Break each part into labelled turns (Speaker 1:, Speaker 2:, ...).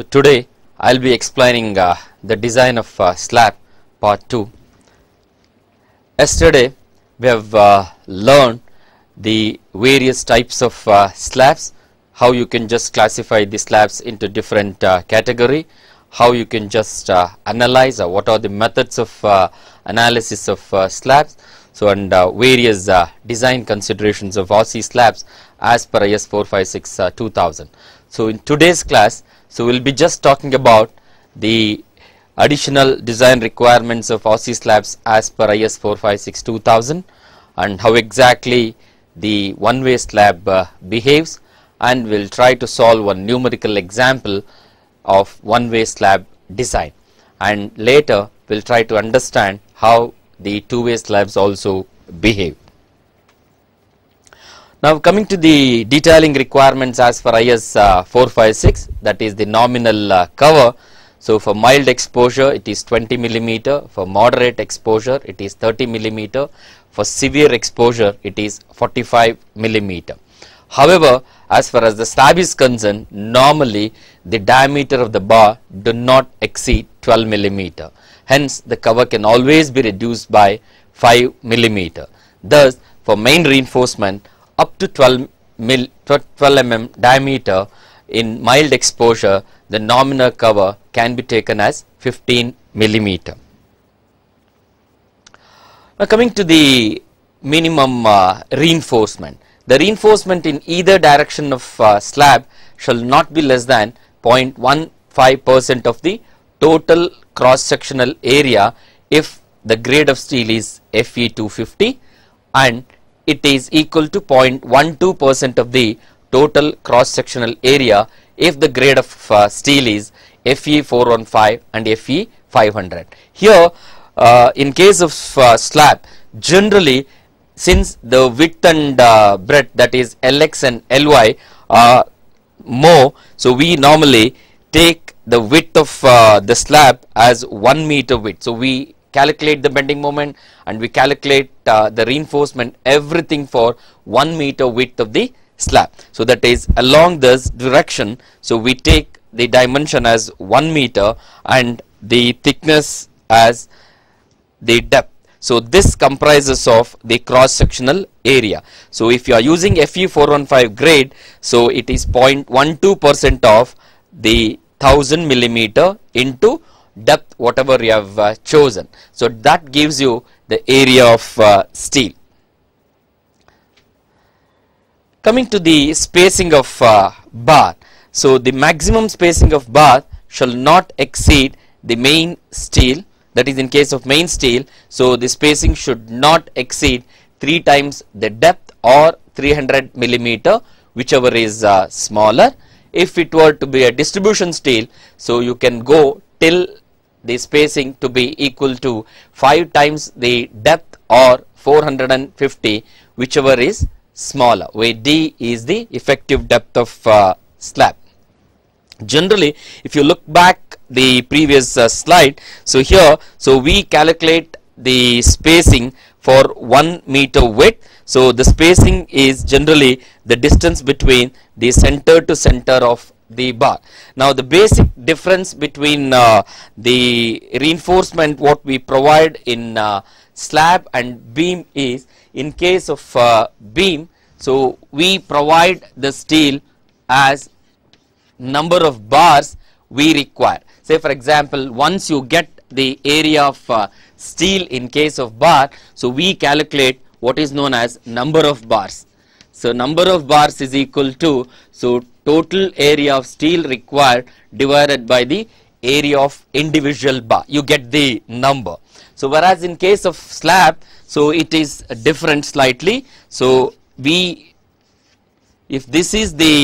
Speaker 1: So today I will be explaining uh, the design of uh, slab part 2. Yesterday we have uh, learned the various types of uh, slabs, how you can just classify the slabs into different uh, category, how you can just uh, analyze what are the methods of analysis of slabs. So, and various design considerations of RC slabs as per IS 456 2000. So, in today's class so, we will be just talking about the additional design requirements of OSI slabs as per IS 456 2000 and how exactly the one way slab uh, behaves and we will try to solve one numerical example of one way slab design and later we will try to understand how the two way slabs also behave. Now coming to the detailing requirements as for IS uh, 456 that is the nominal uh, cover. So for mild exposure it is 20 millimeter, for moderate exposure it is 30 millimeter, for severe exposure it is 45 millimeter. However, as far as the slab is concerned, normally the diameter of the bar do not exceed 12 millimeter. Hence the cover can always be reduced by 5 millimeter. Thus for main reinforcement up to 12 mil 12 mm diameter in mild exposure the nominal cover can be taken as 15 millimeter. Now coming to the minimum uh, reinforcement, the reinforcement in either direction of uh, slab shall not be less than 0.15 percent of the total cross sectional area if the grade of steel is Fe 250 and it is equal to 0.12 percent of the total cross sectional area if the grade of uh, steel is Fe 415 and Fe 500. Here uh, in case of uh, slab generally since the width and uh, breadth that is Lx and Ly are more so we normally take the width of uh, the slab as 1 meter width. So, we calculate the bending moment and we calculate uh, the reinforcement everything for 1 meter width of the slab. So that is along this direction so we take the dimension as 1 meter and the thickness as the depth. So this comprises of the cross sectional area. So if you are using FE415 grade so it is 0.12 percent of the 1000 millimeter into depth whatever you have uh, chosen. So that gives you the area of uh, steel. Coming to the spacing of uh, bar. So the maximum spacing of bar shall not exceed the main steel that is in case of main steel. So the spacing should not exceed 3 times the depth or 300 millimeter whichever is uh, smaller. If it were to be a distribution steel, so you can go till the spacing to be equal to 5 times the depth or 450 whichever is smaller where D is the effective depth of uh, slab. Generally if you look back the previous uh, slide so here so we calculate the spacing for 1 meter width so the spacing is generally the distance between the center to center of the bar. Now the basic difference between uh, the reinforcement what we provide in uh, slab and beam is in case of uh, beam so we provide the steel as number of bars we require. Say for example once you get the area of uh, steel in case of bar so we calculate what is known as number of bars. So number of bars is equal to so total area of steel required divided by the area of individual bar you get the number so whereas in case of slab so it is different slightly so we if this is the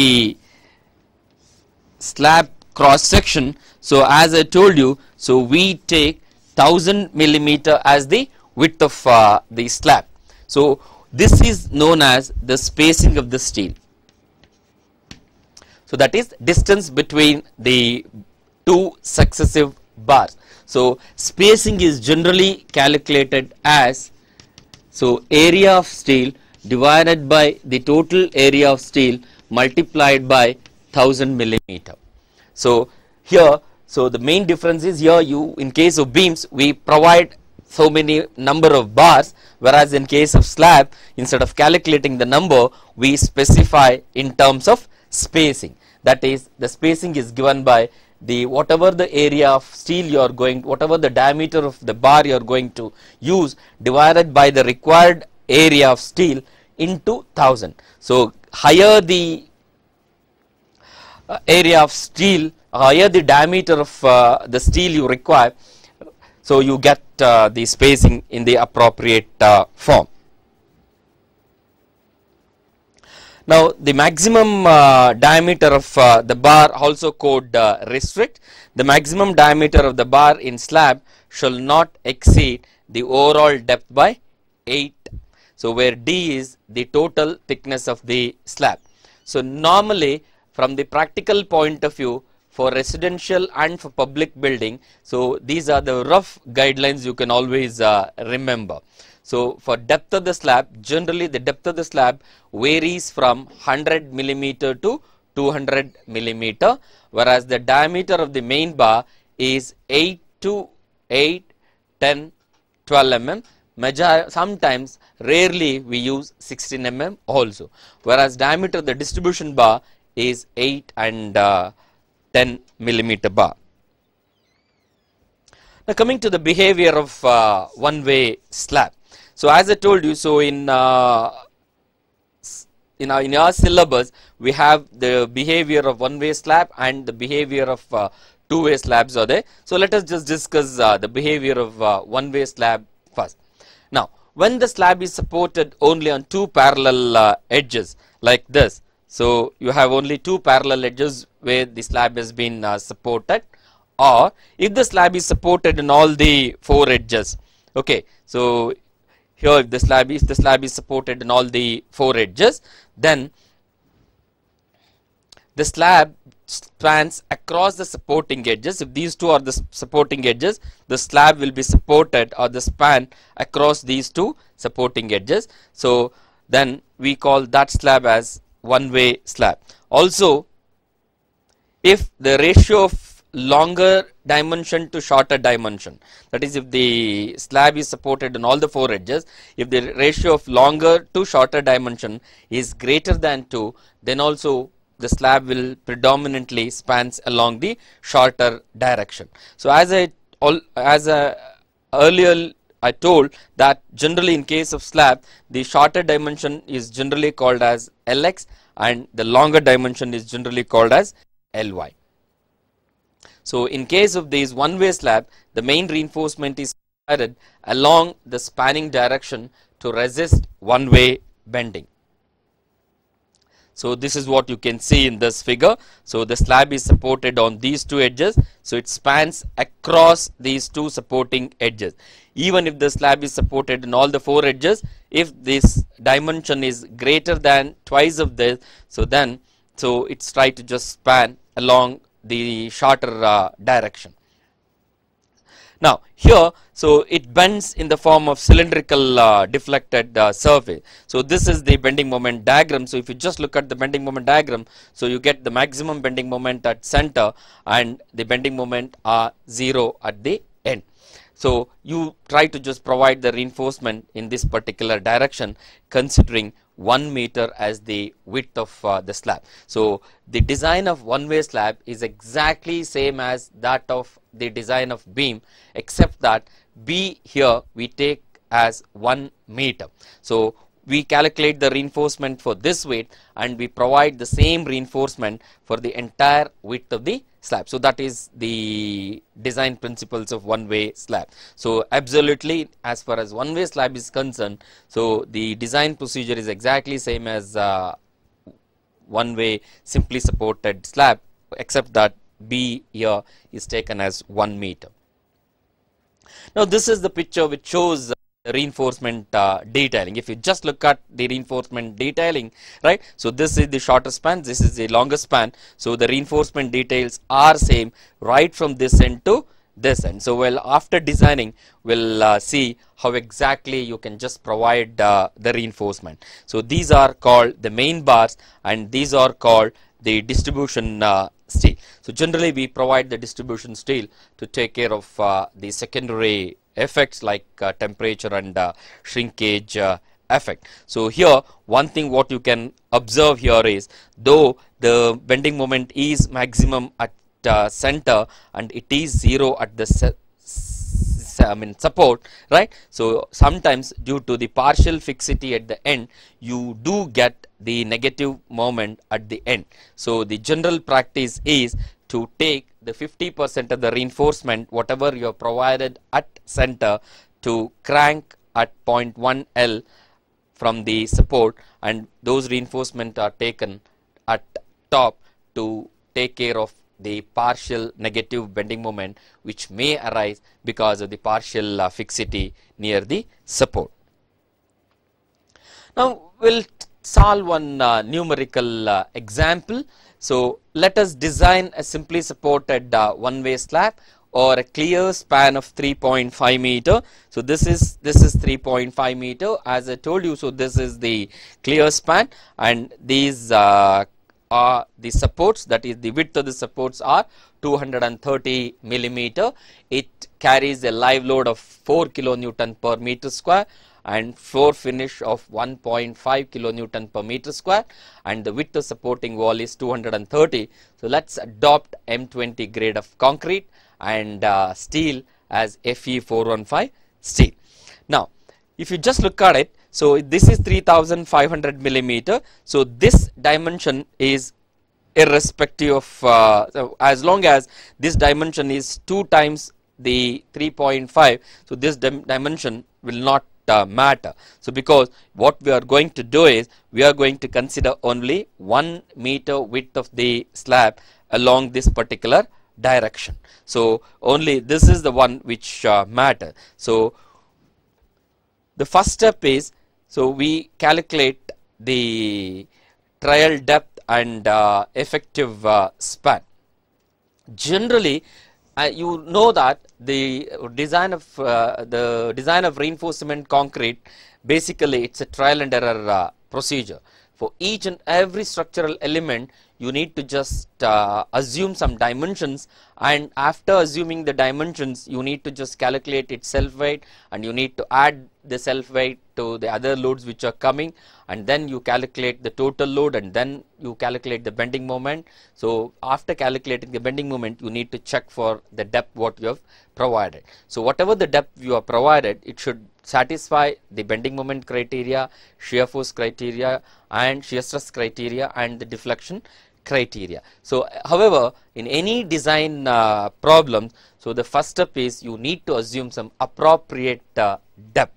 Speaker 1: slab cross section so as I told you so we take 1000 millimeter as the width of uh, the slab so this is known as the spacing of the steel so, that is distance between the two successive bars. So, spacing is generally calculated as so area of steel divided by the total area of steel multiplied by 1000 millimeter. So, here so the main difference is here you in case of beams we provide so many number of bars whereas in case of slab instead of calculating the number we specify in terms of spacing. That is the spacing is given by the whatever the area of steel you are going, whatever the diameter of the bar you are going to use divided by the required area of steel into 1000. So, higher the uh, area of steel, higher the diameter of uh, the steel you require, so you get uh, the spacing in the appropriate uh, form. Now the maximum uh, diameter of uh, the bar also code uh, restrict. The maximum diameter of the bar in slab shall not exceed the overall depth by 8. So where D is the total thickness of the slab. So normally from the practical point of view for residential and for public building, so these are the rough guidelines you can always uh, remember. So for depth of the slab, generally the depth of the slab varies from 100 millimeter to 200 millimeter, whereas the diameter of the main bar is 8 to 8, 10, 12 mm. Major, sometimes rarely we use 16 mm also, whereas diameter of the distribution bar is 8 and uh, 10 millimeter bar. Now coming to the behavior of uh, one way slab. So as I told you, so in uh, in our, in our syllabus, we have the behavior of one-way slab and the behavior of uh, two-way slabs are there. So let us just discuss uh, the behavior of uh, one-way slab first. Now, when the slab is supported only on two parallel uh, edges like this, so you have only two parallel edges where the slab has been uh, supported or if the slab is supported in all the four edges, okay. So here if the slab is the slab is supported in all the four edges then the slab spans across the supporting edges if these two are the supporting edges the slab will be supported or the span across these two supporting edges so then we call that slab as one way slab also if the ratio of longer dimension to shorter dimension. That is if the slab is supported on all the four edges, if the ratio of longer to shorter dimension is greater than 2, then also the slab will predominantly spans along the shorter direction. So, as I all, as a uh, earlier I told that generally in case of slab, the shorter dimension is generally called as Lx and the longer dimension is generally called as Ly. So in case of these one-way slab, the main reinforcement is added along the spanning direction to resist one-way bending. So this is what you can see in this figure. So the slab is supported on these two edges. So it spans across these two supporting edges. Even if the slab is supported in all the four edges, if this dimension is greater than twice of this, so then, so it's try to just span along the shorter uh, direction. Now here so it bends in the form of cylindrical uh, deflected uh, surface. So this is the bending moment diagram. So if you just look at the bending moment diagram so you get the maximum bending moment at center and the bending moment are uh, 0 at the end. So you try to just provide the reinforcement in this particular direction considering 1 meter as the width of uh, the slab. So the design of one-way slab is exactly same as that of the design of beam except that B here we take as 1 meter. So we calculate the reinforcement for this weight and we provide the same reinforcement for the entire width of the slab. So that is the design principles of one-way slab. So absolutely as far as one-way slab is concerned, so the design procedure is exactly same as uh, one-way simply supported slab except that B here is taken as 1 meter. Now this is the picture which shows reinforcement uh, detailing if you just look at the reinforcement detailing right so this is the shorter span this is the longest span so the reinforcement details are same right from this end to this end so well after designing we'll uh, see how exactly you can just provide uh, the reinforcement so these are called the main bars and these are called the distribution uh, steel so generally we provide the distribution steel to take care of uh, the secondary effects like uh, temperature and uh, shrinkage uh, effect. So here one thing what you can observe here is though the bending moment is maximum at uh, center and it is zero at the I mean support right. So sometimes due to the partial fixity at the end you do get the negative moment at the end. So the general practice is to take the 50% of the reinforcement whatever you have provided at center to crank at 0.1 L from the support and those reinforcement are taken at top to take care of the partial negative bending moment which may arise because of the partial uh, fixity near the support. Now, we will solve one uh, numerical uh, example so let us design a simply supported uh, one-way slab or a clear span of 3.5 meter. So this is this is 3.5 meter as I told you. So this is the clear span and these uh, are the supports that is the width of the supports are 230 millimeter. It carries a live load of 4 kilonewton per meter square and floor finish of 1.5 kilonewton per meter square and the width of supporting wall is 230. So let's adopt M20 grade of concrete and uh, steel as FE415 steel. Now if you just look at it, so this is 3500 millimeter. So this dimension is irrespective of uh, so as long as this dimension is 2 times the 3.5 so this dim dimension will not uh, matter. So because what we are going to do is we are going to consider only 1 meter width of the slab along this particular direction. So only this is the one which uh, matter. So the first step is so we calculate the trial depth and uh, effective uh, span. Generally uh, you know that the design of uh, the design of reinforcement concrete basically it's a trial and error uh, procedure for each and every structural element you need to just uh, assume some dimensions and after assuming the dimensions you need to just calculate its self weight and you need to add the self weight to the other loads which are coming and then you calculate the total load and then you calculate the bending moment. So, after calculating the bending moment you need to check for the depth what you have provided. So, whatever the depth you have provided it should satisfy the bending moment criteria, shear force criteria and shear stress criteria and the deflection criteria. So, however, in any design uh, problem, so the first step is you need to assume some appropriate uh, depth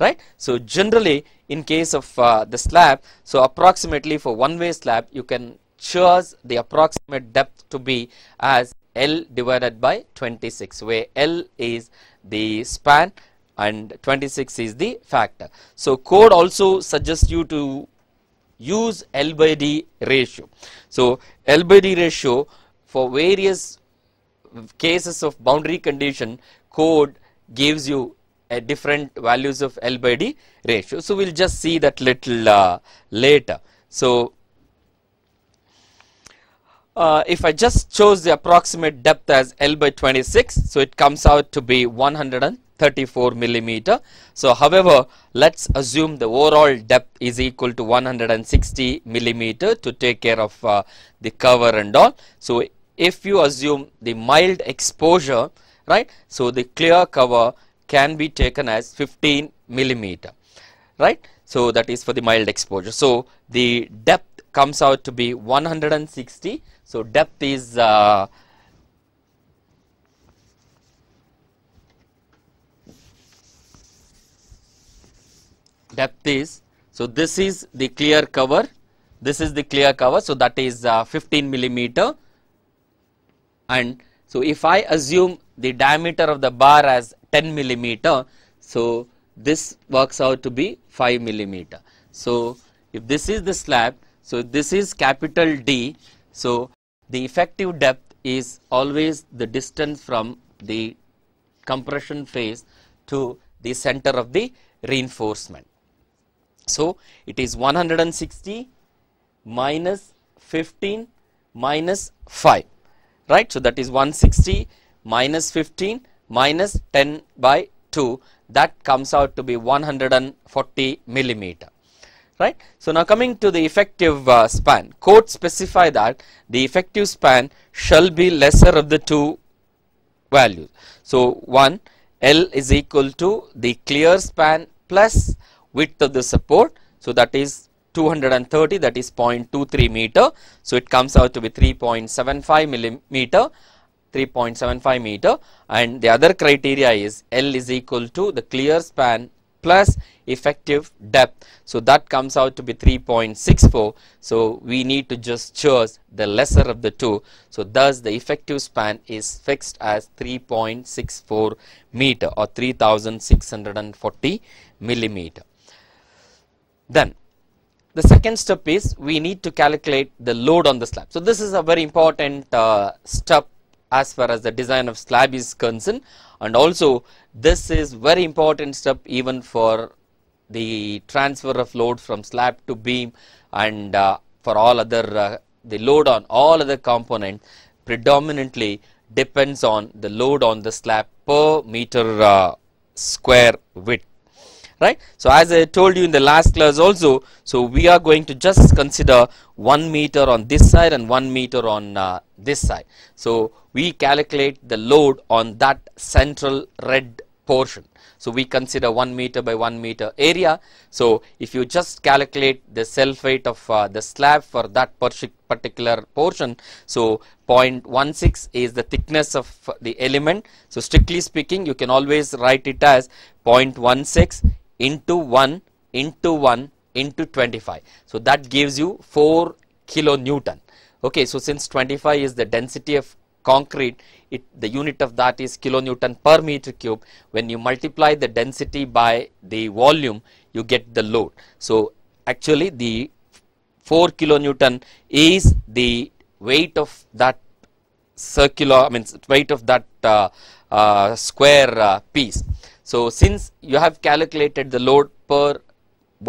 Speaker 1: right. So, generally in case of uh, the slab, so approximately for one way slab you can choose the approximate depth to be as L divided by 26 where L is the span and 26 is the factor. So, code also suggests you to use L by D ratio. So L by D ratio for various cases of boundary condition code gives you a different values of L by D ratio. So we will just see that little uh, later. So uh, if I just chose the approximate depth as L by 26, so it comes out to be 100 34 millimeter. So however, let's assume the overall depth is equal to 160 millimeter to take care of uh, the cover and all. So if you assume the mild exposure, right, so the clear cover can be taken as 15 millimeter, right. So that is for the mild exposure. So the depth comes out to be 160. So depth is uh, depth is, so this is the clear cover, this is the clear cover, so that is uh, 15 millimeter and so if I assume the diameter of the bar as 10 millimeter, so this works out to be 5 millimeter. So if this is the slab, so this is capital D, so the effective depth is always the distance from the compression phase to the center of the reinforcement. So, it is 160 minus 15 minus 5 right. So, that is 160 minus 15 minus 10 by 2 that comes out to be 140 millimeter right. So, now coming to the effective uh, span code specify that the effective span shall be lesser of the two values. So, 1 L is equal to the clear span plus width of the support. So that is 230 that is 0.23 meter. So it comes out to be 3.75 millimeter 3.75 meter and the other criteria is L is equal to the clear span plus effective depth. So that comes out to be 3.64. So we need to just choose the lesser of the two. So thus the effective span is fixed as 3.64 meter or 3640 millimeter. Then the second step is we need to calculate the load on the slab. So this is a very important uh, step as far as the design of slab is concerned and also this is very important step even for the transfer of load from slab to beam and uh, for all other uh, the load on all other component predominantly depends on the load on the slab per meter uh, square width right so as I told you in the last class also so we are going to just consider 1 meter on this side and 1 meter on uh, this side so we calculate the load on that central red portion so we consider 1 meter by 1 meter area so if you just calculate the self weight of uh, the slab for that particular portion so 0.16 is the thickness of the element so strictly speaking you can always write it as 0.16 into 1 into 1 into 25. So that gives you 4 kilonewton. Okay, so since 25 is the density of concrete, it, the unit of that is kilonewton per meter cube. When you multiply the density by the volume, you get the load. So actually the 4 kilonewton is the weight of that circular, I mean weight of that uh, uh, square uh, piece. So, since you have calculated the load per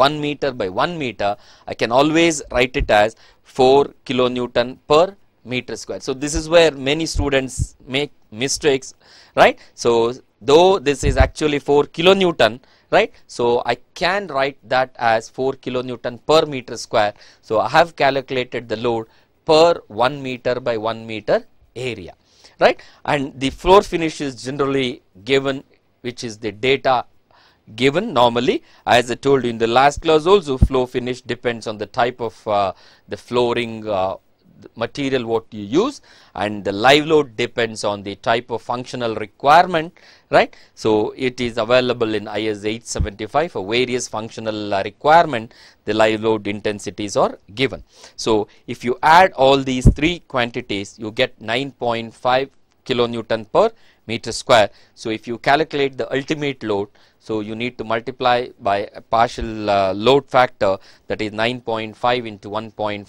Speaker 1: 1 meter by 1 meter, I can always write it as 4 kilonewton per meter square. So, this is where many students make mistakes, right. So, though this is actually 4 kilonewton, right. So, I can write that as 4 kilonewton per meter square. So, I have calculated the load per 1 meter by 1 meter area right and the floor finish is generally given which is the data given normally as I told you in the last class also flow finish depends on the type of uh, the flooring uh, material what you use and the live load depends on the type of functional requirement right. So, it is available in IS 875 for various functional uh, requirement the live load intensities are given. So, if you add all these three quantities you get 9.5 kilonewton per meter square. So, if you calculate the ultimate load, so you need to multiply by a partial uh, load factor that is 9.5 into 1.5,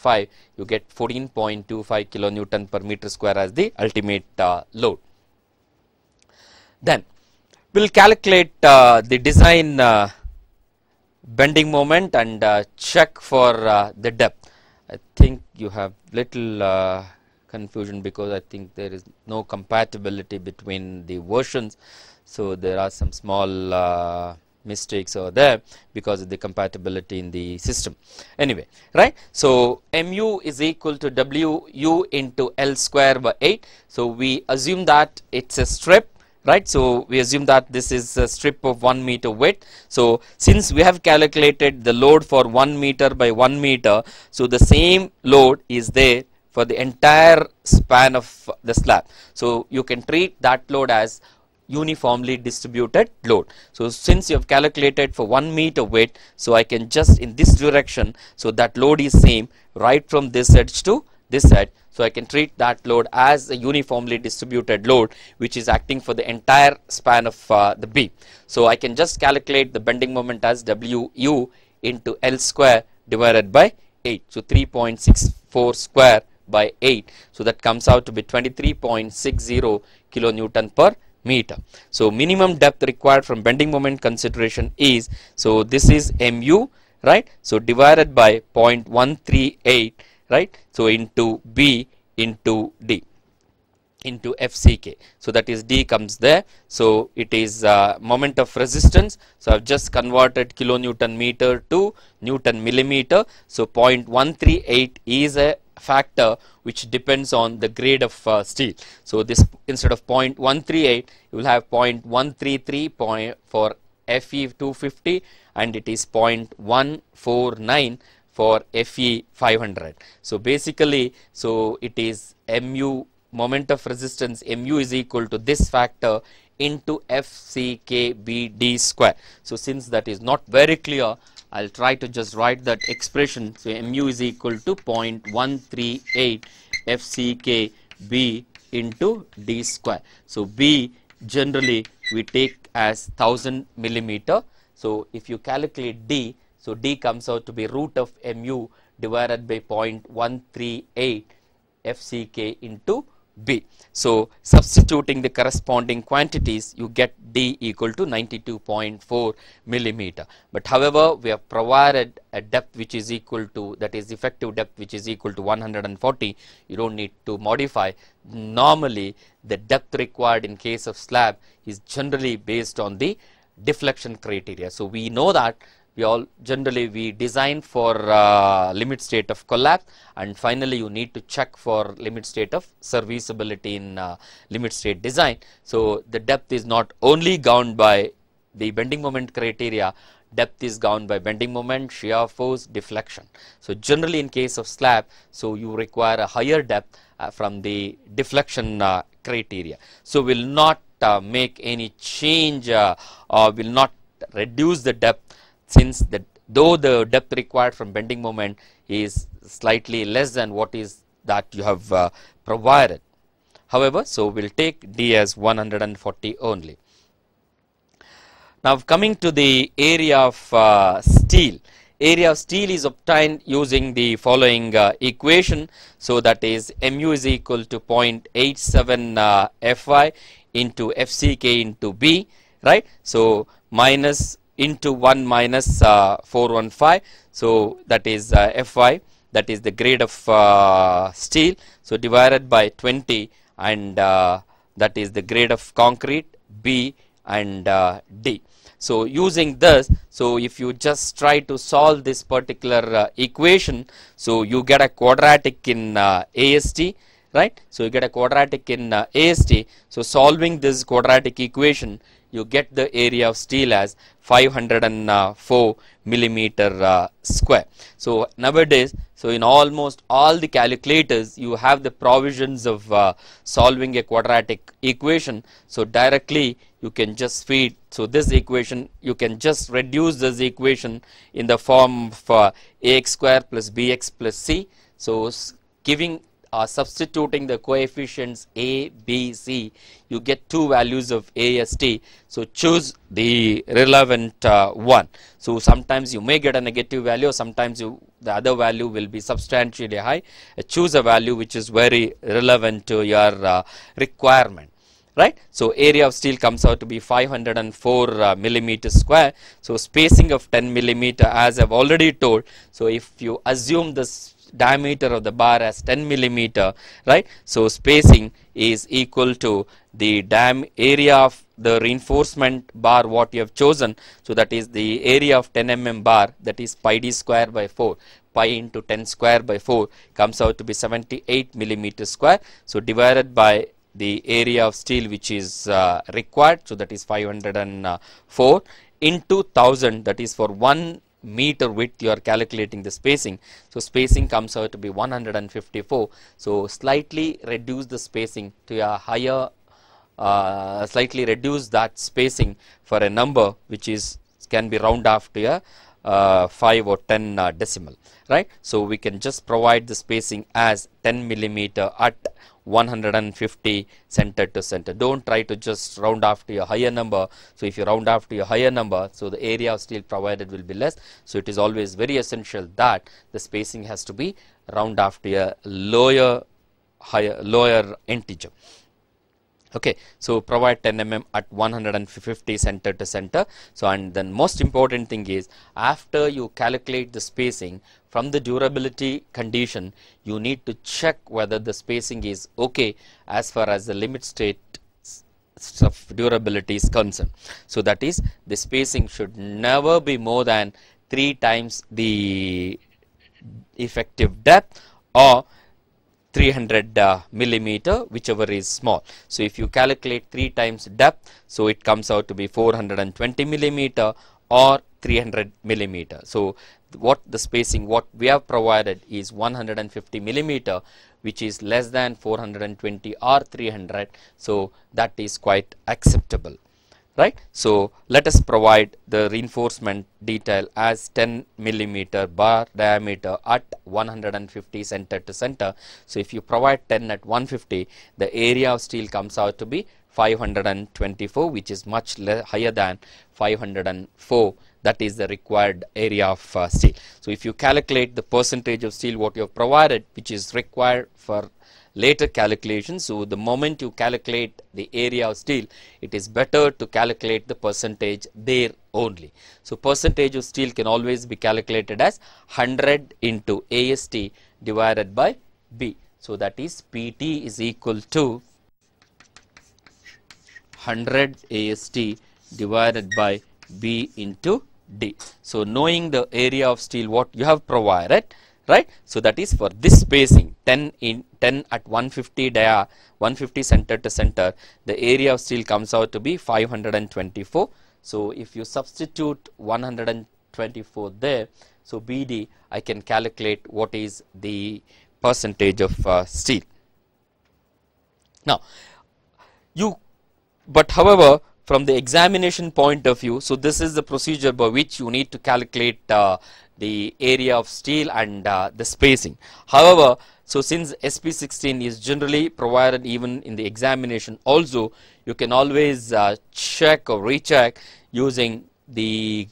Speaker 1: you get 14.25 kilonewton per meter square as the ultimate uh, load. Then we will calculate uh, the design uh, bending moment and uh, check for uh, the depth. I think you have little confusion because I think there is no compatibility between the versions. So there are some small uh, mistakes over there because of the compatibility in the system. Anyway, right. So mu is equal to wu into L square by 8. So we assume that it's a strip right so we assume that this is a strip of 1 meter width so since we have calculated the load for 1 meter by 1 meter so the same load is there for the entire span of the slab. So, you can treat that load as uniformly distributed load. So, since you have calculated for 1 meter weight, so I can just in this direction, so that load is same right from this edge to this edge. So, I can treat that load as a uniformly distributed load which is acting for the entire span of uh, the beam. So, I can just calculate the bending moment as WU into L square divided by 8. So, 3.64 square by 8. So that comes out to be 23.60 kilonewton per meter. So minimum depth required from bending moment consideration is, so this is mu right, so divided by 0.138 right, so into B into D into FCK. So that is D comes there. So it is uh, moment of resistance. So I've just converted kilonewton meter to Newton millimeter. So 0.138 is a factor which depends on the grade of uh, steel. So this instead of 0.138 you will have 0.133 point for FE 250 and it is 0.149 for FE 500. So basically so it is mu moment of resistance mu is equal to this factor into FCKBD square. So since that is not very clear I'll try to just write that expression. So mu is equal to 0.138 FCKB into D square. So B generally we take as 1000 millimeter. So if you calculate D, so D comes out to be root of mu divided by 0.138 FCK into B. So substituting the corresponding quantities, you get D equal to 92.4 millimeter. But however, we have provided a depth which is equal to, that is effective depth which is equal to 140. You don't need to modify. Normally, the depth required in case of slab is generally based on the deflection criteria. So we know that we all generally we design for uh, limit state of collapse and finally you need to check for limit state of serviceability in uh, limit state design. So, the depth is not only governed by the bending moment criteria, depth is governed by bending moment, shear force, deflection. So, generally in case of slab, so you require a higher depth uh, from the deflection uh, criteria. So, we will not uh, make any change uh, or will not reduce the depth since the, though the depth required from bending moment is slightly less than what is that you have uh, provided. However, so we will take D as 140 only. Now coming to the area of uh, steel, area of steel is obtained using the following uh, equation. So that is mu is equal to 0.87 uh, Fi into Fck into B, right. So minus into 1 minus uh, 415 so that is uh, fy that is the grade of uh, steel so divided by 20 and uh, that is the grade of concrete b and uh, d so using this so if you just try to solve this particular uh, equation so you get a quadratic in ast right so you get a quadratic in ast so solving this quadratic equation you get the area of steel as 504 millimeter uh, square. So nowadays, so in almost all the calculators, you have the provisions of uh, solving a quadratic equation. So directly you can just feed, so this equation, you can just reduce this equation in the form of uh, ax square plus bx plus c. So giving uh, substituting the coefficients a, b, c, you get two values of AST. So choose the relevant uh, one. So sometimes you may get a negative value, sometimes you, the other value will be substantially high. Uh, choose a value which is very relevant to your uh, requirement right. So, area of steel comes out to be 504 uh, millimeter square. So, spacing of 10 millimeter as I have already told. So, if you assume this diameter of the bar as 10 millimeter, right. So, spacing is equal to the dam area of the reinforcement bar what you have chosen. So, that is the area of 10 mm bar that is pi d square by 4 pi into 10 square by 4 comes out to be 78 millimeter square. So, divided by the area of steel which is uh, required. So, that is 504 uh, into 1000 that is for 1 meter width you are calculating the spacing. So spacing comes out to be 154. So slightly reduce the spacing to a higher, uh, slightly reduce that spacing for a number which is can be round off to a uh, 5 or 10 uh, decimal right so we can just provide the spacing as 10 millimeter at 150 center to center don't try to just round off to higher number so if you round off to higher number so the area of steel provided will be less so it is always very essential that the spacing has to be round off to a lower higher lower integer okay so provide 10 mm at 150 center to center so and then most important thing is after you calculate the spacing from the durability condition you need to check whether the spacing is okay as far as the limit state of durability is concerned so that is the spacing should never be more than three times the effective depth or 300 uh, millimeter whichever is small. So if you calculate 3 times depth so it comes out to be 420 millimeter or 300 millimeter. So what the spacing what we have provided is 150 millimeter which is less than 420 or 300 so that is quite acceptable right. So, let us provide the reinforcement detail as 10 millimeter bar diameter at 150 center to center. So, if you provide 10 at 150, the area of steel comes out to be 524 which is much higher than 504 that is the required area of uh, steel. So, if you calculate the percentage of steel what you have provided which is required for later calculations. So, the moment you calculate the area of steel, it is better to calculate the percentage there only. So, percentage of steel can always be calculated as 100 into AST divided by B. So, that is PT is equal to 100 AST divided by B into D. So, knowing the area of steel what you have provided right so that is for this spacing 10 in 10 at 150 dia 150 center to center the area of steel comes out to be 524 so if you substitute 124 there so bd i can calculate what is the percentage of uh, steel now you but however from the examination point of view so this is the procedure by which you need to calculate uh, the area of steel and uh, the spacing. However, so since SP16 is generally provided even in the examination also, you can always uh, check or recheck using the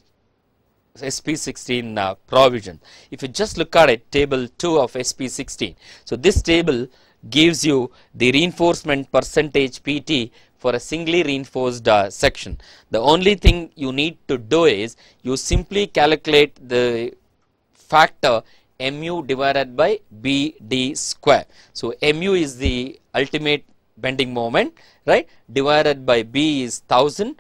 Speaker 1: SP16 uh, provision. If you just look at it, table 2 of SP16. So this table gives you the reinforcement percentage PT for a singly reinforced uh, section. The only thing you need to do is you simply calculate the factor mu divided by bd square. So, mu is the ultimate bending moment right divided by b is 1000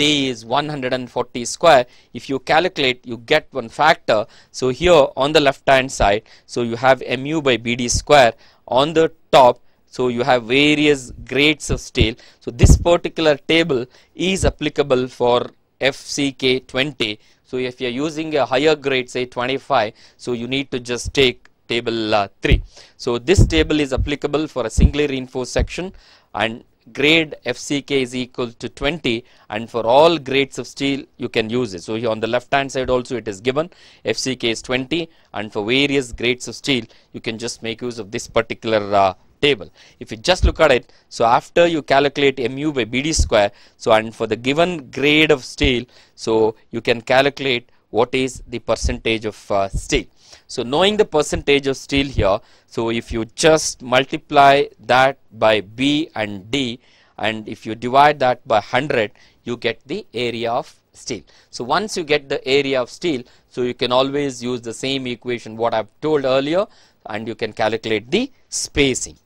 Speaker 1: d is 140 square if you calculate you get one factor so here on the left hand side so you have mu by bd square on the top so you have various grades of steel. So this particular table is applicable for FCK 20. So if you are using a higher grade say 25, so you need to just take table uh, 3. So this table is applicable for a singly reinforced section and grade FCK is equal to 20 and for all grades of steel you can use it. So here on the left hand side also it is given FCK is 20 and for various grades of steel you can just make use of this particular uh, table. If you just look at it, so after you calculate mu by BD square, so and for the given grade of steel, so you can calculate what is the percentage of uh, steel. So knowing the percentage of steel here, so if you just multiply that by B and D and if you divide that by 100, you get the area of steel. So once you get the area of steel, so you can always use the same equation what I have told earlier and you can calculate the spacing.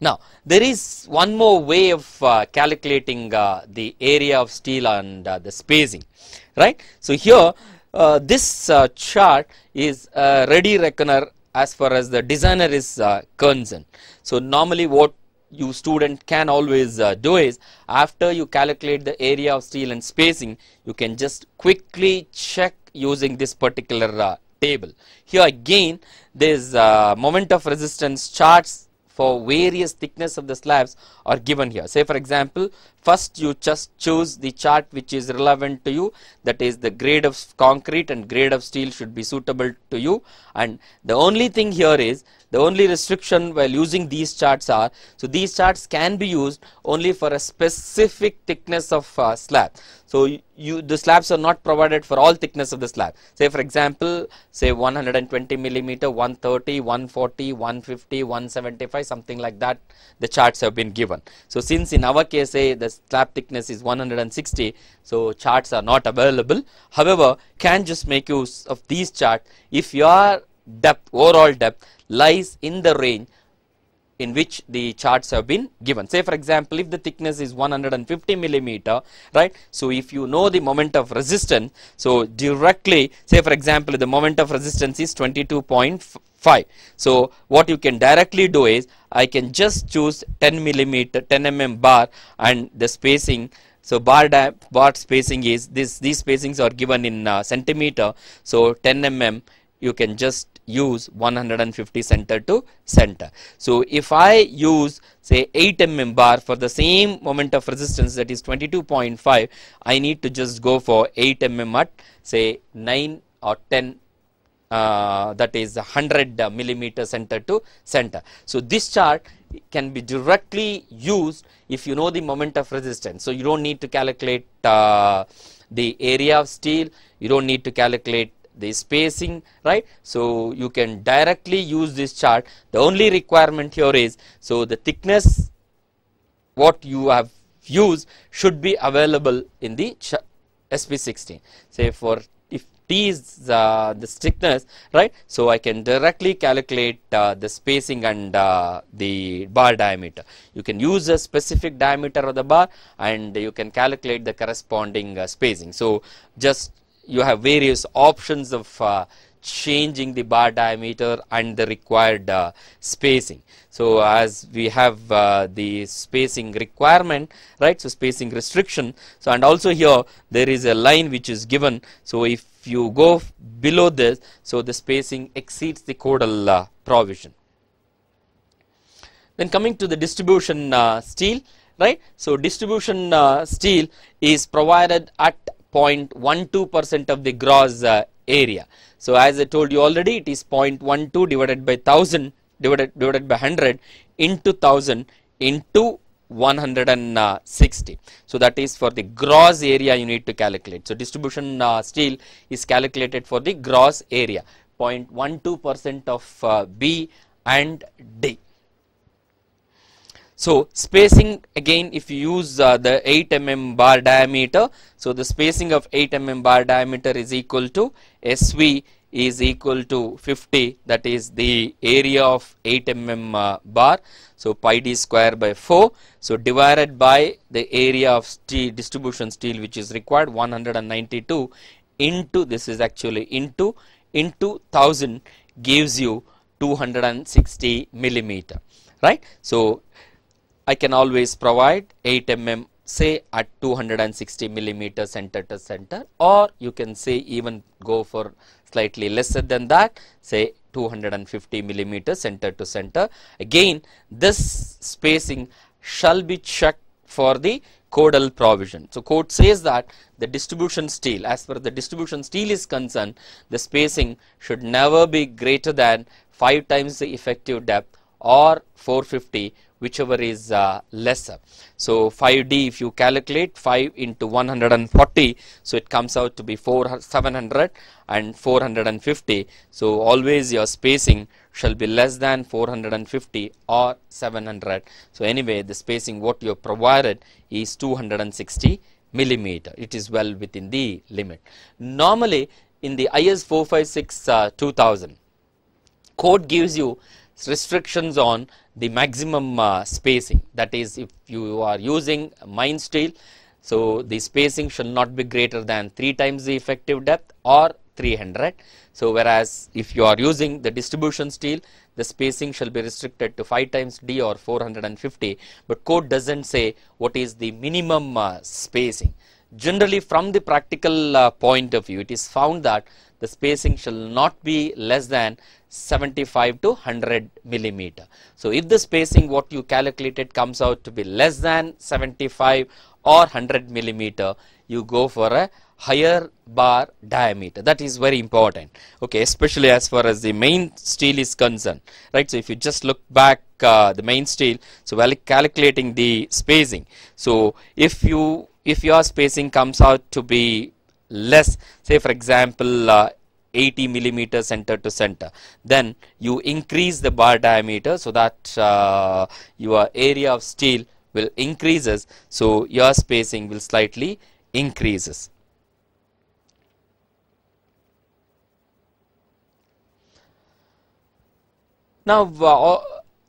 Speaker 1: Now, there is one more way of uh, calculating uh, the area of steel and uh, the spacing, right. So, here uh, this uh, chart is a ready reckoner as far as the designer is uh, concerned. So, normally what you student can always do is after you calculate the area of steel and spacing, you can just quickly check using this particular table. Here again, there is moment of resistance charts for various thickness of the slabs are given here. Say for example, First, you just choose the chart which is relevant to you that is the grade of concrete and grade of steel should be suitable to you and the only thing here is the only restriction while using these charts are so these charts can be used only for a specific thickness of uh, slab. So, you the slabs are not provided for all thickness of the slab say for example say 120 millimeter 130 140 150 175 something like that the charts have been given. So, since in our case say the slab thickness is 160 so charts are not available however can just make use of these charts if your depth overall depth lies in the range in which the charts have been given. Say for example, if the thickness is 150 millimeter, right? So if you know the moment of resistance, so directly say for example, the moment of resistance is 22.5 5. So what you can directly do is I can just choose 10 millimeter 10 mm bar and the spacing so bar bar spacing is this these spacings are given in uh, centimeter so 10 mm you can just use 150 center to center. So if I use say 8 mm bar for the same moment of resistance that is 22.5 I need to just go for 8 mm at say 9 or 10 uh, that is 100 millimeter center to center. So this chart can be directly used if you know the moment of resistance. So you don't need to calculate uh, the area of steel, you don't need to calculate the spacing right so you can directly use this chart the only requirement here is so the thickness what you have used should be available in the SP16 say for t is uh, the thickness right so I can directly calculate uh, the spacing and uh, the bar diameter you can use a specific diameter of the bar and you can calculate the corresponding uh, spacing so just you have various options of uh, changing the bar diameter and the required uh, spacing. So as we have uh, the spacing requirement, right, so spacing restriction, so and also here there is a line which is given, so if you go below this, so the spacing exceeds the codal uh, provision. Then coming to the distribution uh, steel, right, so distribution uh, steel is provided at 0.12% of the gross uh, area. So as I told you already, it is 0.12 divided by 1000 divided, divided by 100 into 1000 into 160. So that is for the gross area you need to calculate. So distribution uh, steel is calculated for the gross area 0.12% of uh, B and D. So spacing again if you use uh, the 8 mm bar diameter, so the spacing of 8 mm bar diameter is equal to SV is equal to 50 that is the area of 8 mm uh, bar. So pi d square by 4 so divided by the area of steel distribution steel which is required 192 into this is actually into into 1000 gives you 260 millimeter right. So I can always provide 8 mm say at 260 millimeter center to center or you can say even go for slightly lesser than that say 250 millimeter center to center. Again this spacing shall be checked for the codal provision. So code says that the distribution steel as far as the distribution steel is concerned the spacing should never be greater than 5 times the effective depth or 450 whichever is uh, lesser. So 5D if you calculate 5 into 140 so it comes out to be 4 700 and 450 so always your spacing shall be less than 450 or 700 so anyway the spacing what you have provided is 260 millimeter it is well within the limit normally in the IS 456 uh, 2000 code gives you restrictions on the maximum uh, spacing that is if you are using mine steel so the spacing should not be greater than 3 times the effective depth or 300 so whereas if you are using the distribution steel the spacing shall be restricted to 5 times d or 450 but code doesn't say what is the minimum uh, spacing generally from the practical uh, point of view it is found that the spacing shall not be less than 75 to 100 millimeter. So if the spacing what you calculated comes out to be less than 75 or 100 millimeter, you go for a higher bar diameter. That is very important, okay, especially as far as the main steel is concerned, right. So if you just look back uh, the main steel, so while calculating the spacing, so if you if your spacing comes out to be less, say for example uh, 80 millimeter center to center. Then you increase the bar diameter so that uh, your area of steel will increases. So your spacing will slightly increases. Now uh,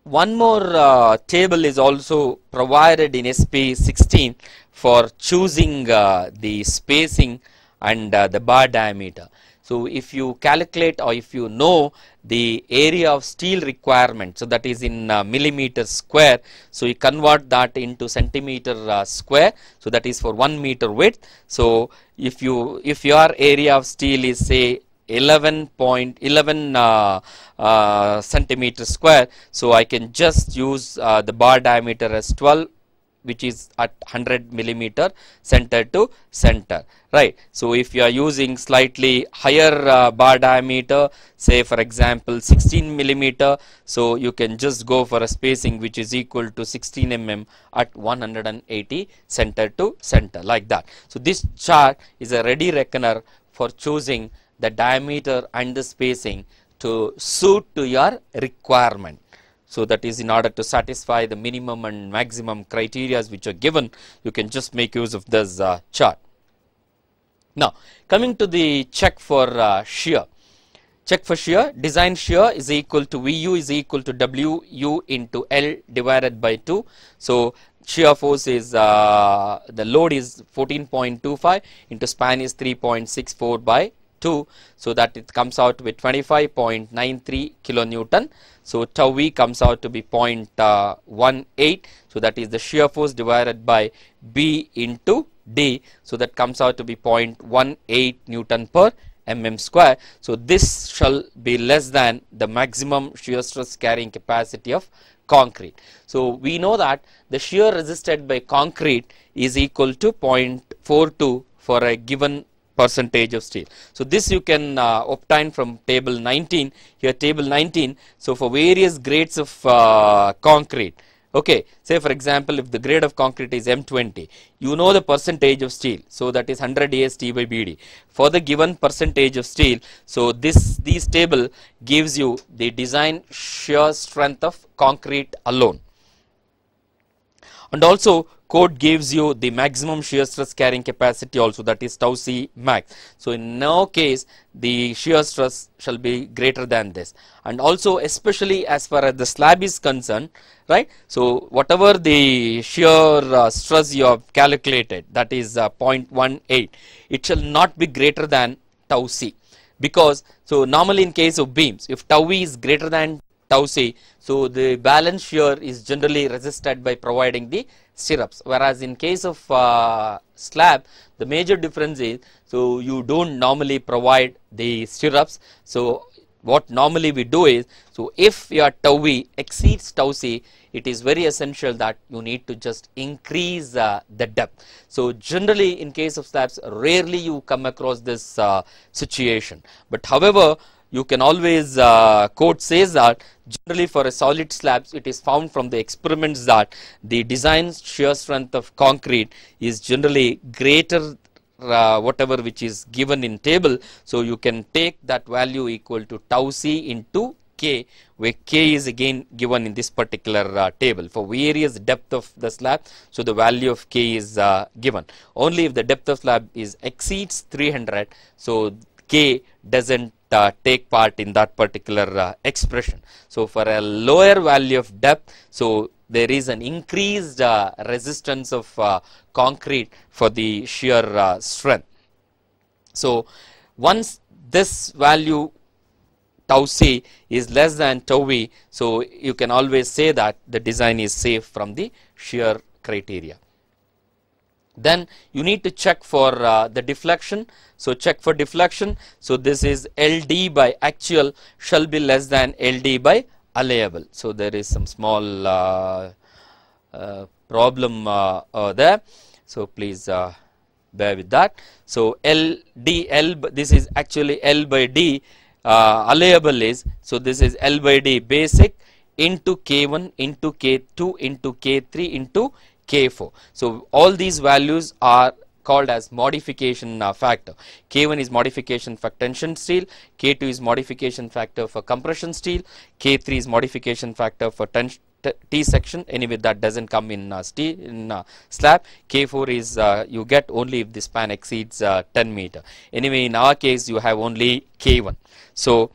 Speaker 1: one more uh, table is also provided in SP16 for choosing uh, the spacing and uh, the bar diameter. So if you calculate or if you know the area of steel requirement, so that is in uh, millimeter square, so you convert that into centimeter uh, square, so that is for 1 meter width. So if you if your area of steel is say 11.11 uh, uh, centimeter square so I can just use uh, the bar diameter as 12 which is at 100 millimeter center to center right so if you are using slightly higher uh, bar diameter say for example 16 millimeter so you can just go for a spacing which is equal to 16 mm at 180 center to center like that so this chart is a ready reckoner for choosing the diameter and the spacing to suit to your requirement so that is in order to satisfy the minimum and maximum criteria which are given, you can just make use of this uh, chart. Now, coming to the check for uh, shear. Check for shear, design shear is equal to VU is equal to WU into L divided by 2. So, shear force is, uh, the load is 14.25 into span is 3.64 by 2. So that it comes out to be 25.93 kilonewton. So tau v comes out to be uh, 0.18. So that is the shear force divided by B into D. So that comes out to be 0.18 newton per mm square. So this shall be less than the maximum shear stress carrying capacity of concrete. So we know that the shear resisted by concrete is equal to 0.42 for a given percentage of steel. So this you can uh, obtain from table 19 here table 19 so for various grades of uh, concrete okay say for example if the grade of concrete is M20 you know the percentage of steel so that is 100 AST by BD for the given percentage of steel so this this table gives you the design shear strength of concrete alone and also code gives you the maximum shear stress carrying capacity also that is tau c max. So in no case the shear stress shall be greater than this and also especially as far as the slab is concerned right. So whatever the shear uh, stress you have calculated that is uh, 0.18 it shall not be greater than tau c because so normally in case of beams if tau e is greater than tau c so the balance shear is generally resisted by providing the syrups whereas in case of uh, slab the major difference is so you don't normally provide the syrups so what normally we do is so if your tau v exceeds tau c it is very essential that you need to just increase uh, the depth so generally in case of slabs rarely you come across this uh, situation but however you can always uh, quote says that generally for a solid slabs it is found from the experiments that the design shear strength of concrete is generally greater uh, whatever which is given in table. So, you can take that value equal to tau c into k where k is again given in this particular uh, table for various depth of the slab. So, the value of k is uh, given only if the depth of slab is exceeds 300. So, k doesn't uh, take part in that particular uh, expression. So for a lower value of depth, so there is an increased uh, resistance of uh, concrete for the shear uh, strength. So once this value tau c is less than tau v, so you can always say that the design is safe from the shear criteria. Then you need to check for uh, the deflection. So check for deflection. So this is LD by actual shall be less than LD by allowable. So there is some small uh, uh, problem uh, uh, there. So please uh, bear with that. So L D L this is actually L by D allowable is. So this is L by D basic into K1 into K2 into K3 into K4. So all these values are called as modification uh, factor. K1 is modification for tension steel, K2 is modification factor for compression steel, K3 is modification factor for tension T section anyway that doesn't come in uh, steel in uh, slab K4 is uh, you get only if the span exceeds uh, 10 meter anyway in our case you have only K1 so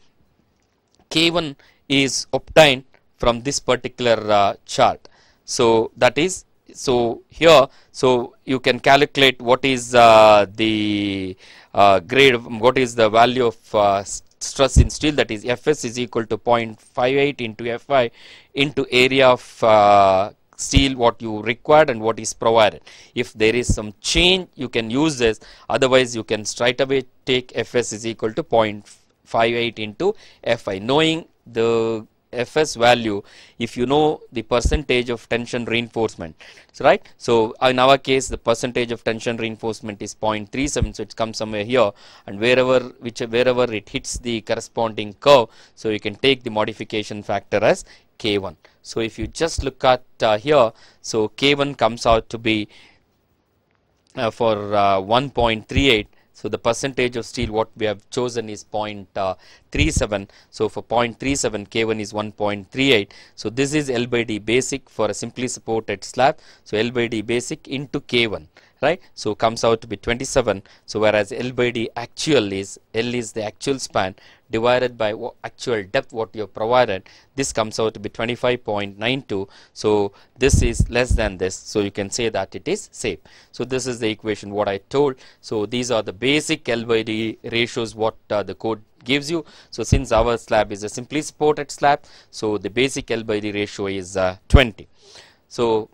Speaker 1: K1 is obtained from this particular uh, chart so that is so here so you can calculate what is uh, the uh, grade what is the value of uh, stress in steel that is fs is equal to 0.58 into fi into area of uh, steel what you required and what is provided if there is some change you can use this otherwise you can straight away take fs is equal to 0.58 into fi knowing the fs value if you know the percentage of tension reinforcement so right so in our case the percentage of tension reinforcement is 0.37 so it comes somewhere here and wherever which wherever it hits the corresponding curve so you can take the modification factor as k1 so if you just look at uh, here so k1 comes out to be uh, for uh, 1.38 so the percentage of steel what we have chosen is uh, 0.37. So for 0.37 K1 is 1.38. So this is L by D basic for a simply supported slab. So L by D basic into K1 right so comes out to be 27 so whereas L by D actual is L is the actual span divided by actual depth what you have provided this comes out to be 25.92 so this is less than this so you can say that it is safe so this is the equation what I told so these are the basic L by D ratios what uh, the code gives you so since our slab is a simply supported slab so the basic L by D ratio is uh, 20 so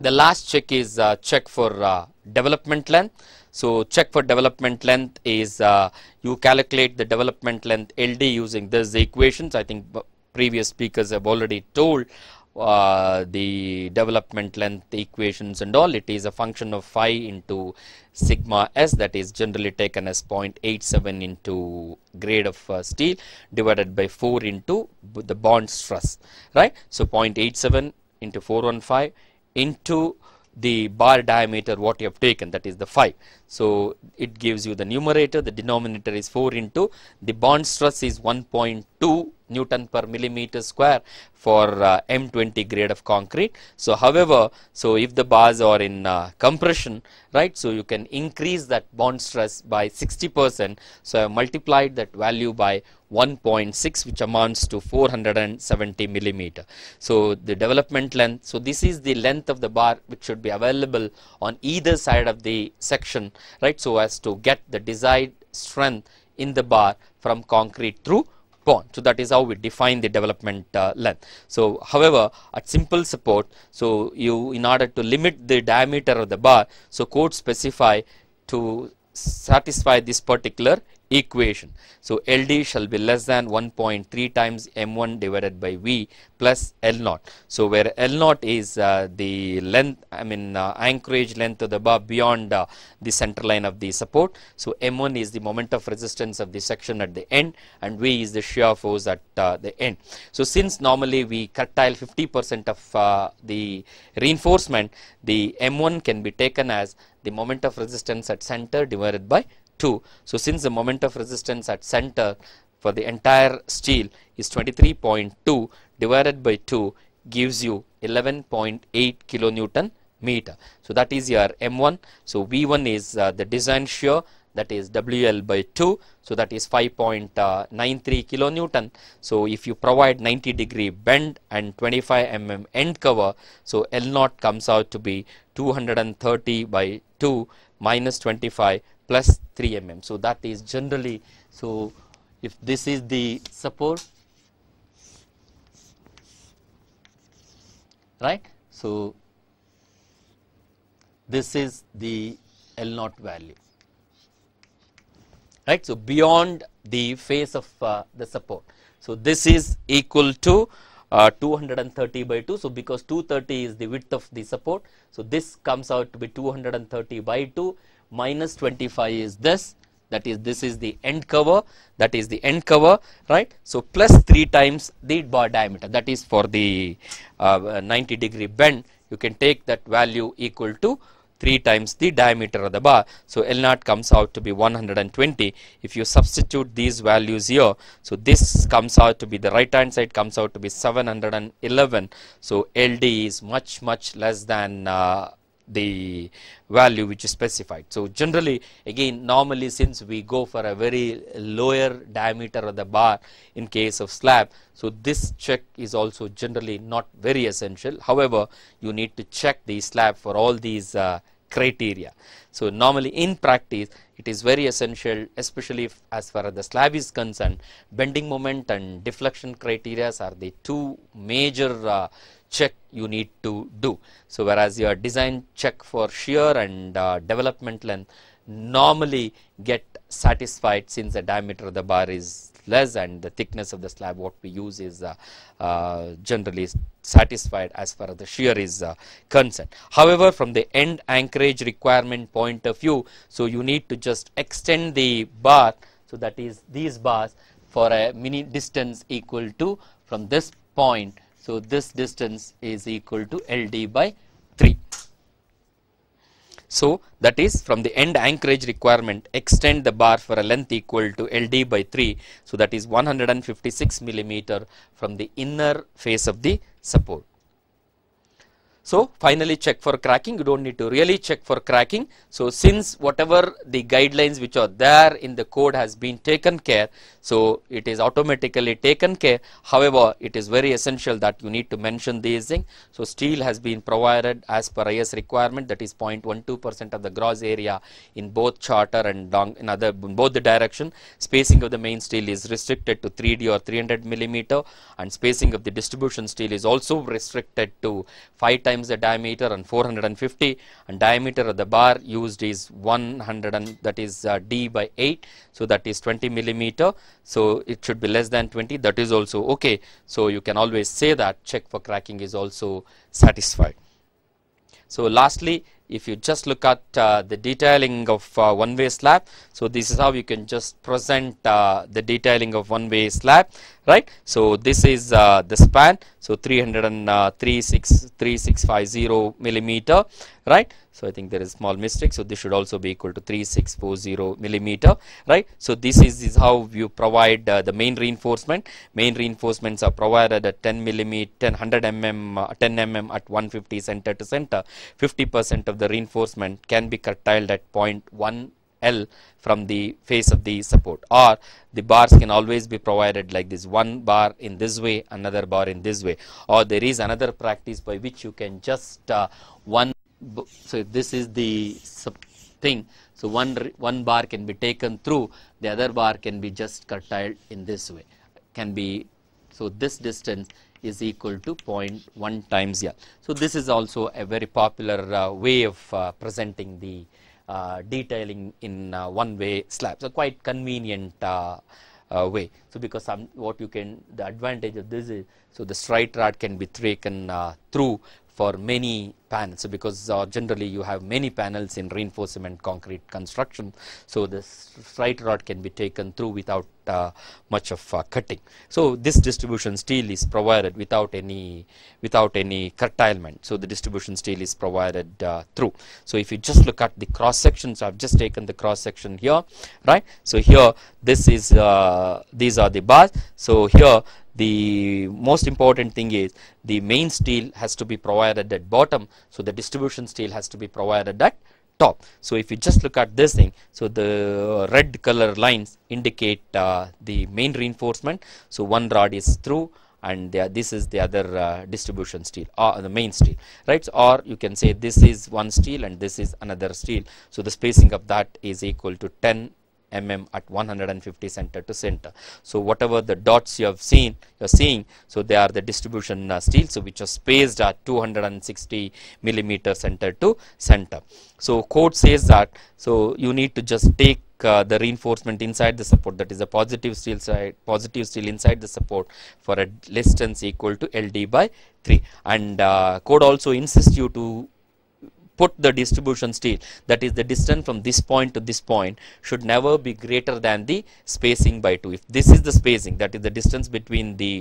Speaker 1: the last check is uh, check for uh, development length. So check for development length is uh, you calculate the development length LD using this equations. I think previous speakers have already told uh, the development length equations and all it is a function of phi into sigma s that is generally taken as 0.87 into grade of uh, steel divided by 4 into the bond stress right so 0.87 into 415 into the bar diameter what you have taken that is the 5. So it gives you the numerator the denominator is 4 into the bond stress is 1.2 Newton per millimeter square for uh, M20 grade of concrete. So however so if the bars are in uh, compression right so you can increase that bond stress by 60 percent. So I have multiplied that value by 1.6 which amounts to 470 millimeter. So the development length, so this is the length of the bar which should be available on either side of the section right so as to get the desired strength in the bar from concrete through bond. So that is how we define the development uh, length. So however at simple support so you in order to limit the diameter of the bar so code specify to satisfy this particular equation. So LD shall be less than 1.3 times M1 divided by V plus L0. So where L0 is uh, the length, I mean uh, anchorage length of the bar beyond uh, the center line of the support. So M1 is the moment of resistance of the section at the end and V is the shear force at uh, the end. So since normally we curtail 50% of uh, the reinforcement, the M1 can be taken as the moment of resistance at center divided by 2. So, since the moment of resistance at center for the entire steel is 23.2 divided by 2 gives you 11.8 kilonewton meter. So, that is your M1. So, V1 is uh, the design shear that is WL by 2. So, that is 5.93 kilonewton. So, if you provide 90 degree bend and 25 mm end cover, so L0 comes out to be 230 by 2 minus 25 plus 3 mm. So that is generally, so if this is the support, right. So this is the L naught value, right. So beyond the face of uh, the support. So this is equal to uh, 230 by 2. So because 230 is the width of the support. So this comes out to be 230 by 2 minus 25 is this that is this is the end cover that is the end cover right so plus 3 times the bar diameter that is for the uh, 90 degree bend you can take that value equal to 3 times the diameter of the bar so L naught comes out to be 120 if you substitute these values here so this comes out to be the right hand side comes out to be 711 so LD is much much less than uh, the value which is specified. So, generally again normally since we go for a very lower diameter of the bar in case of slab. So, this check is also generally not very essential. However, you need to check the slab for all these uh, criteria. So, normally in practice it is very essential especially if, as far as the slab is concerned bending moment and deflection criteria are the two major uh, check you need to do. So, whereas your design check for shear and uh, development length normally get satisfied since the diameter of the bar is less and the thickness of the slab what we use is uh, uh, generally satisfied as far as the shear is uh, concerned. However, from the end anchorage requirement point of view, so you need to just extend the bar, so that is these bars for a mini distance equal to from this point so, this distance is equal to LD by 3. So, that is from the end anchorage requirement extend the bar for a length equal to LD by 3. So, that is 156 millimeter from the inner face of the support. So finally check for cracking, you don't need to really check for cracking. So since whatever the guidelines which are there in the code has been taken care, so it is automatically taken care. However, it is very essential that you need to mention these things. So steel has been provided as per IS requirement that is 0.12% of the gross area in both charter and long, in other in both the direction. Spacing of the main steel is restricted to 3D or 300 millimeter and spacing of the distribution steel is also restricted to 5 times times the diameter and 450 and diameter of the bar used is 100 and that is uh, D by 8. So that is 20 millimeter. So it should be less than 20 that is also okay. So you can always say that check for cracking is also satisfied. So lastly if you just look at uh, the detailing of uh, one way slab. So this is how you can just present uh, the detailing of one way slab right so this is uh, the span so 336 uh, millimeter right so i think there is small mistake so this should also be equal to 3640 millimeter right so this is, is how you provide uh, the main reinforcement main reinforcements are provided at 10 millimeter 100 mm uh, 10 mm at 150 center to center 50 percent of the reinforcement can be curtailed at 0.1 L from the face of the support or the bars can always be provided like this one bar in this way another bar in this way or there is another practice by which you can just uh, one so this is the thing so one one bar can be taken through the other bar can be just curtailed in this way can be so this distance is equal to 0.1 times L. So this is also a very popular uh, way of uh, presenting the uh, detailing in uh, one-way slab. So quite convenient uh, way. So because some what you can the advantage of this is so the straight rod can be taken through for many panels so because uh, generally you have many panels in reinforcement concrete construction so the straight rod can be taken through without uh, much of uh, cutting so this distribution steel is provided without any without any curtailment so the distribution steel is provided uh, through so if you just look at the cross section so i've just taken the cross section here right so here this is uh, these are the bars so here the most important thing is the main steel has to be provided at bottom so the distribution steel has to be provided at top so if you just look at this thing so the red color lines indicate uh, the main reinforcement so one rod is through and the, this is the other uh, distribution steel or uh, the main steel right or you can say this is one steel and this is another steel so the spacing of that is equal to 10 mm at 150 center to center. So whatever the dots you have seen, you are seeing, so they are the distribution uh, so which are spaced at 260 millimeter center to center. So code says that, so you need to just take uh, the reinforcement inside the support that is a positive steel side positive steel inside the support for a distance equal to ld by 3 and uh, code also insists you to put the distribution steel that is the distance from this point to this point should never be greater than the spacing by 2 if this is the spacing that is the distance between the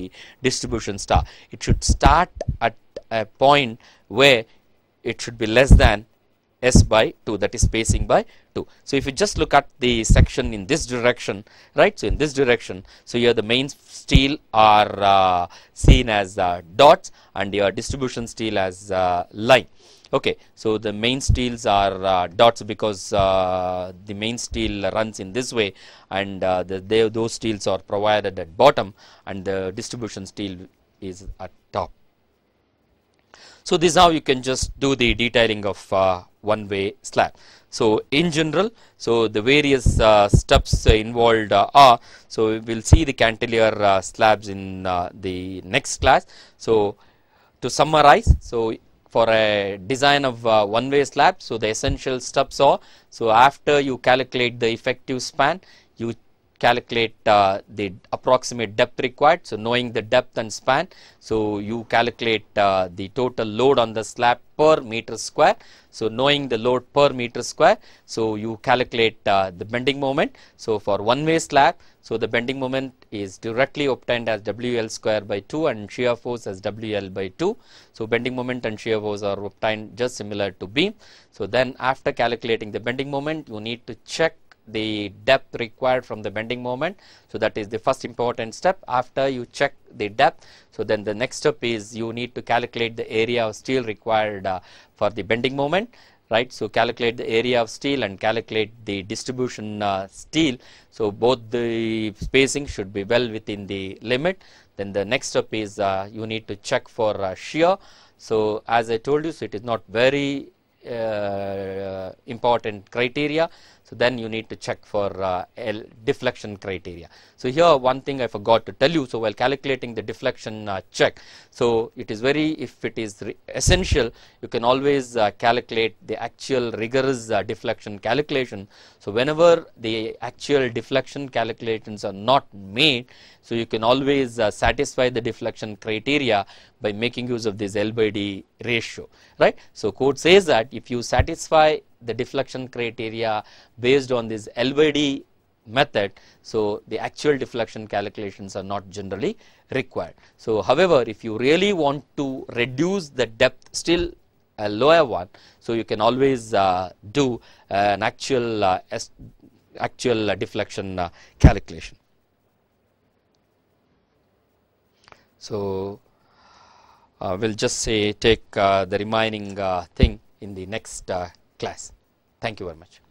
Speaker 1: distribution star it should start at a point where it should be less than s by 2 that is spacing by 2 so if you just look at the section in this direction right so in this direction so here the main steel are uh, seen as uh, dots and your distribution steel as uh, line Okay, so the main steels are uh, dots because uh, the main steel runs in this way and uh, the, they, those steels are provided at bottom and the distribution steel is at top. So this is how you can just do the detailing of uh, one way slab. So in general, so the various uh, steps involved uh, are, so we will see the cantilever slabs in the next class. So to summarize, so for a design of uh, one-way slab. So the essential steps are, so after you calculate the effective span, you calculate uh, the approximate depth required. So knowing the depth and span, so you calculate uh, the total load on the slab per meter square. So knowing the load per meter square, so you calculate uh, the bending moment. So for one-way slab, so the bending moment is directly obtained as WL square by 2 and shear force as WL by 2. So bending moment and shear force are obtained just similar to beam. So then after calculating the bending moment, you need to check the depth required from the bending moment. So that is the first important step. After you check the depth, so then the next step is you need to calculate the area of steel required uh, for the bending moment right. So, calculate the area of steel and calculate the distribution uh, steel. So, both the spacing should be well within the limit. Then the next step is uh, you need to check for uh, shear. So, as I told you, so it is not very uh, important criteria. So then you need to check for uh, deflection criteria. So here one thing I forgot to tell you. So while calculating the deflection uh, check, so it is very, if it is essential, you can always uh, calculate the actual rigorous uh, deflection calculation. So whenever the actual deflection calculations are not made, so you can always uh, satisfy the deflection criteria by making use of this L by D ratio, right. So code says that if you satisfy the deflection criteria based on this LBD method so the actual deflection calculations are not generally required. So however if you really want to reduce the depth still a lower one so you can always uh, do an actual uh, actual uh, deflection uh, calculation. So uh, we will just say take uh, the remaining thing in the next class. Thank you very much.